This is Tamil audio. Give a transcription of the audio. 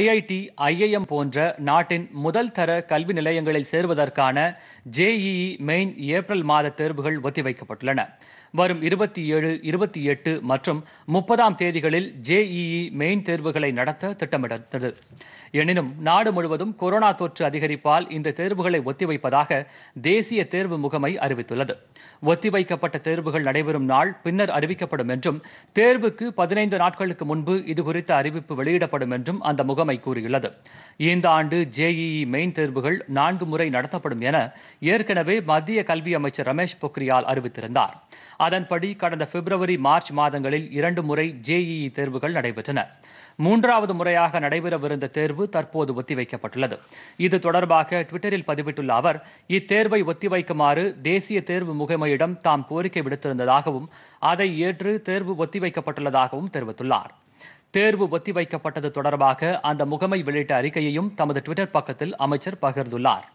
ஐஐடி ஐஐஎம் போன்ற நாட்டின் முதல் தர கல்வி நிலையங்களில் சேர்வதற்கான ஜேஇஇ மெயின் ஏப்ரல் மாத தேர்வுகள் ஒத்திவைக்கப்பட்டுள்ளன வரும் இருபத்தி ஏழு இருபத்தி எட்டு மற்றும் முப்பதாம் தேதிகளில் ஜேஇஇ மெயின் தேர்வுகளை நடத்த திட்டமிட்டது எனினும் நாடு முழுவதும் கொரோனா தொற்று அதிகரிப்பால் இந்த தேர்வுகளை ஒத்திவைப்பதாக தேசிய தேர்வு முகமை அறிவித்துள்ளது ஒத்திவைக்கப்பட்ட தேர்வுகள் நடைபெறும் நாள் பின்னர் அறிவிக்கப்படும் என்றும் தேர்வுக்கு பதினைந்து நாட்களுக்கு முன்பு இதுகுறித்த அறிவிப்பு வெளியிடப்படும் என்றும் அந்த முகமை கூறியுள்ளது இந்த ஆண்டு ஜேஇஇ மெயின் தேர்வுகள் நான்கு முறை நடத்தப்படும் என ஏற்கனவே மத்திய கல்வி அமைச்சர் ரமேஷ் பொக்ரியால் அறிவித்திருந்தார் அதன்படி கடந்த பிப்ரவரி மார்ச் மாதங்களில் இரண்டு முறை ஜேஇஇ தேர்வுகள் நடைபெற்றன மூன்றாவது முறையாக நடைபெறவிருந்த தேர்வு தற்போது ஒத்திவைக்கப்பட்டுள்ளது இது தொடர்பாக டுவிட்டரில் பதிவிட்டுள்ள அவர் இத்தேர்வை ஒத்திவைக்குமாறு தேசிய தேர்வு முகமையிடம் தாம் கோரிக்கை விடுத்திருந்ததாகவும் அதை ஏற்று தேர்வு ஒத்திவைக்கப்பட்டுள்ளதாகவும் தெரிவித்துள்ளார் தேர்வு ஒத்திவைக்கப்பட்டது தொடர்பாக அந்த முகமை வெளியிட்ட அறிக்கையையும் தமது டுவிட்டர் பக்கத்தில் அமைச்சர் பகிர்ந்துள்ளார்